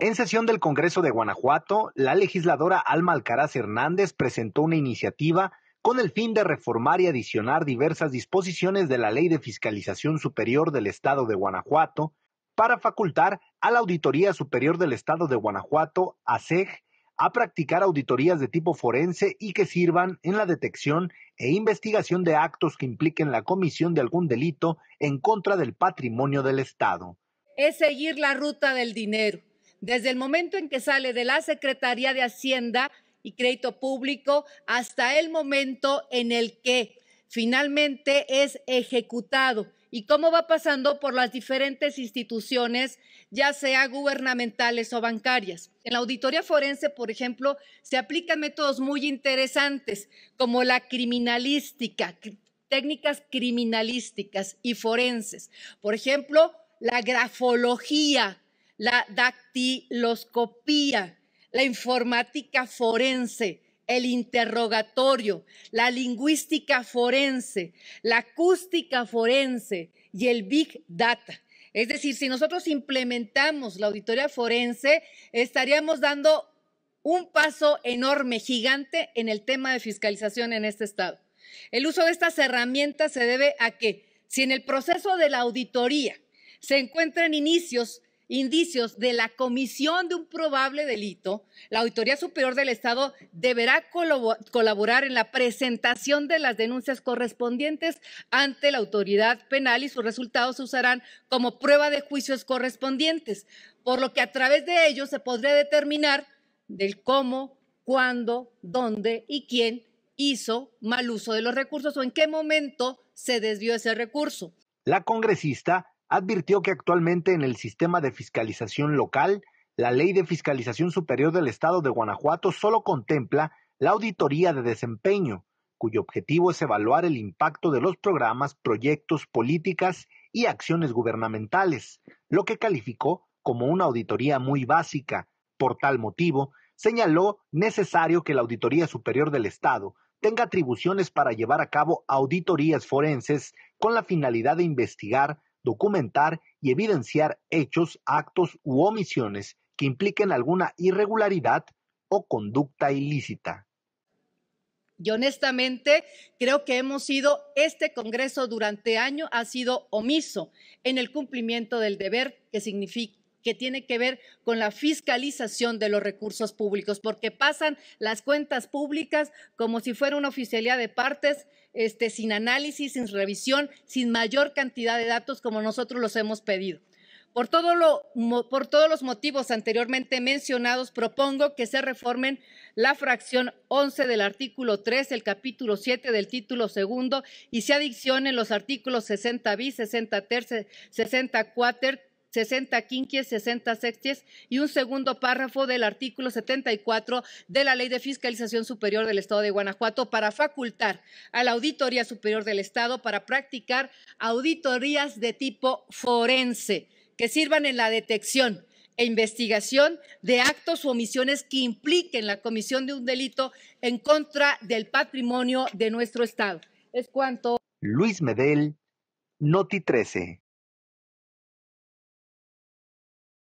En sesión del Congreso de Guanajuato, la legisladora Alma Alcaraz Hernández presentó una iniciativa con el fin de reformar y adicionar diversas disposiciones de la Ley de Fiscalización Superior del Estado de Guanajuato para facultar a la Auditoría Superior del Estado de Guanajuato, ASEG, a practicar auditorías de tipo forense y que sirvan en la detección e investigación de actos que impliquen la comisión de algún delito en contra del patrimonio del Estado. Es seguir la ruta del dinero desde el momento en que sale de la Secretaría de Hacienda y Crédito Público hasta el momento en el que finalmente es ejecutado y cómo va pasando por las diferentes instituciones, ya sea gubernamentales o bancarias. En la auditoría forense, por ejemplo, se aplican métodos muy interesantes como la criminalística, técnicas criminalísticas y forenses. Por ejemplo, la grafología, la dactiloscopía, la informática forense, el interrogatorio, la lingüística forense, la acústica forense y el big data. Es decir, si nosotros implementamos la auditoría forense, estaríamos dando un paso enorme, gigante en el tema de fiscalización en este estado. El uso de estas herramientas se debe a que si en el proceso de la auditoría se encuentran inicios indicios de la comisión de un probable delito, la Auditoría Superior del Estado deberá colaborar en la presentación de las denuncias correspondientes ante la autoridad penal y sus resultados se usarán como prueba de juicios correspondientes, por lo que a través de ellos se podrá determinar del cómo, cuándo, dónde y quién hizo mal uso de los recursos o en qué momento se desvió ese recurso. La congresista advirtió que actualmente en el sistema de fiscalización local, la Ley de Fiscalización Superior del Estado de Guanajuato solo contempla la auditoría de desempeño, cuyo objetivo es evaluar el impacto de los programas, proyectos, políticas y acciones gubernamentales, lo que calificó como una auditoría muy básica. Por tal motivo, señaló necesario que la Auditoría Superior del Estado tenga atribuciones para llevar a cabo auditorías forenses con la finalidad de investigar documentar y evidenciar hechos, actos u omisiones que impliquen alguna irregularidad o conducta ilícita. Y honestamente, creo que hemos sido, este Congreso durante año ha sido omiso en el cumplimiento del deber que significa que tiene que ver con la fiscalización de los recursos públicos, porque pasan las cuentas públicas como si fuera una oficialidad de partes, este, sin análisis, sin revisión, sin mayor cantidad de datos como nosotros los hemos pedido. Por, todos los motivos anteriormente mencionados, propongo que se reformen la fracción 11 del artículo 3, el capítulo 7 del título segundo y se adiccionen los artículos 60 bis, 60 ter, 60 cuater, 60 quinquies, 60 sexties y un segundo párrafo del artículo 74 de la Ley de Fiscalización Superior del Estado de Guanajuato para facultar a la Auditoría Superior del Estado para practicar auditorías de tipo forense que sirvan en la detección e investigación de actos o omisiones que impliquen la comisión de un delito en contra del patrimonio de nuestro Estado. Es cuanto. Luis Medel, Noti 13.